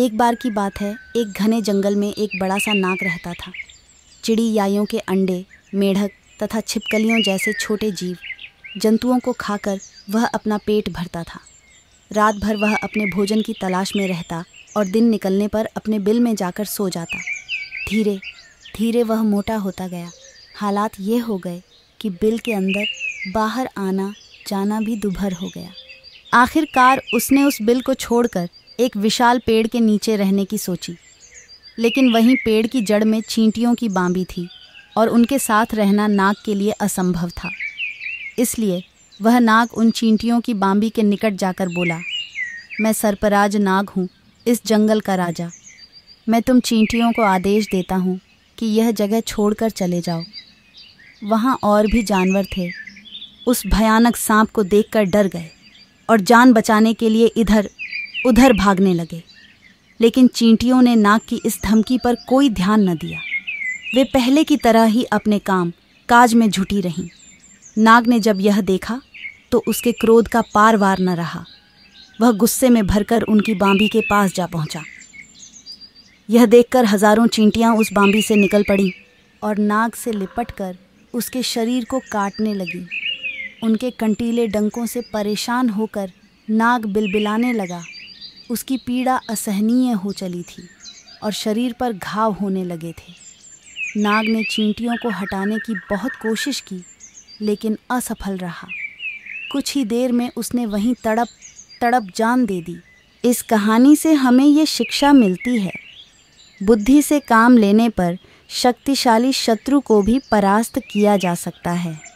एक बार की बात है एक घने जंगल में एक बड़ा सा नाक रहता था चिड़ी यायों के अंडे मेढक तथा छिपकलियों जैसे छोटे जीव जंतुओं को खाकर वह अपना पेट भरता था रात भर वह अपने भोजन की तलाश में रहता और दिन निकलने पर अपने बिल में जाकर सो जाता धीरे धीरे वह मोटा होता गया हालात ये हो गए कि बिल के अंदर बाहर आना जाना भी दुभर हो गया आखिरकार उसने उस बिल को छोड़कर एक विशाल पेड़ के नीचे रहने की सोची लेकिन वहीं पेड़ की जड़ में चींटियों की बांबी थी और उनके साथ रहना नाग के लिए असंभव था इसलिए वह नाग उन चींटियों की बांबी के निकट जाकर बोला मैं सरपराज नाग हूँ इस जंगल का राजा मैं तुम चींटियों को आदेश देता हूँ कि यह जगह छोड़कर चले जाओ वहाँ और भी जानवर थे उस भयानक सांप को देखकर डर गए और जान बचाने के लिए इधर उधर भागने लगे लेकिन चींटियों ने नाग की इस धमकी पर कोई ध्यान न दिया वे पहले की तरह ही अपने काम काज में झुटी रहीं नाग ने जब यह देखा तो उसके क्रोध का पार वार न रहा वह गुस्से में भरकर उनकी बांबी के पास जा पहुंचा। यह देखकर हजारों चींटियां उस बांबी से निकल पड़ीं और नाग से लिपटकर उसके शरीर को काटने लगीं उनके कंटीले डंकों से परेशान होकर नाग बिलबिलाने लगा उसकी पीड़ा असहनीय हो चली थी और शरीर पर घाव होने लगे थे नाग ने चींटियों को हटाने की बहुत कोशिश की लेकिन असफल रहा कुछ ही देर में उसने वहीं तड़प तड़प जान दे दी इस कहानी से हमें ये शिक्षा मिलती है बुद्धि से काम लेने पर शक्तिशाली शत्रु को भी परास्त किया जा सकता है